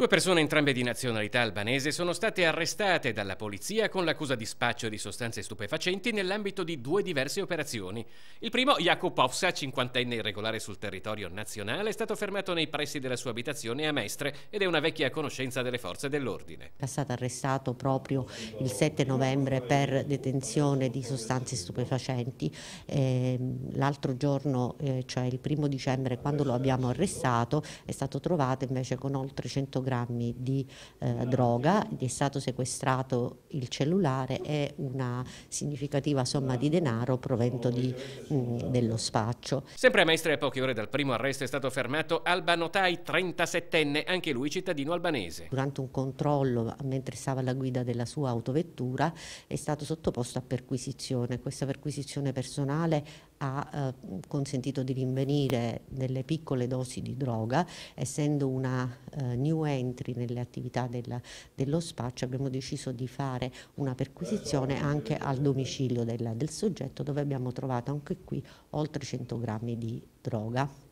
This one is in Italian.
Due persone entrambe di nazionalità albanese sono state arrestate dalla polizia con l'accusa di spaccio di sostanze stupefacenti nell'ambito di due diverse operazioni. Il primo, Jakub Ofsa, cinquantenne irregolare sul territorio nazionale, è stato fermato nei pressi della sua abitazione a Mestre ed è una vecchia conoscenza delle forze dell'ordine. È stato arrestato proprio il 7 novembre per detenzione di sostanze stupefacenti. Ehm, l'altro giorno, eh, cioè il primo dicembre, quando lo abbiamo arrestato, è stato trovato invece con oltre 100 grammi grammi di eh, droga, gli è stato sequestrato il cellulare e una significativa somma di denaro provento di, mh, mm, dello spaccio. Sempre a Maestre a poche ore dal primo arresto è stato fermato Albanotai, 37enne, anche lui cittadino albanese. Durante un controllo mentre stava alla guida della sua autovettura è stato sottoposto a perquisizione. Questa perquisizione personale ha eh, consentito di rinvenire delle piccole dosi di droga, essendo una eh, new entry nelle attività della, dello spaccio abbiamo deciso di fare una perquisizione anche al domicilio della, del soggetto dove abbiamo trovato anche qui oltre 100 grammi di droga.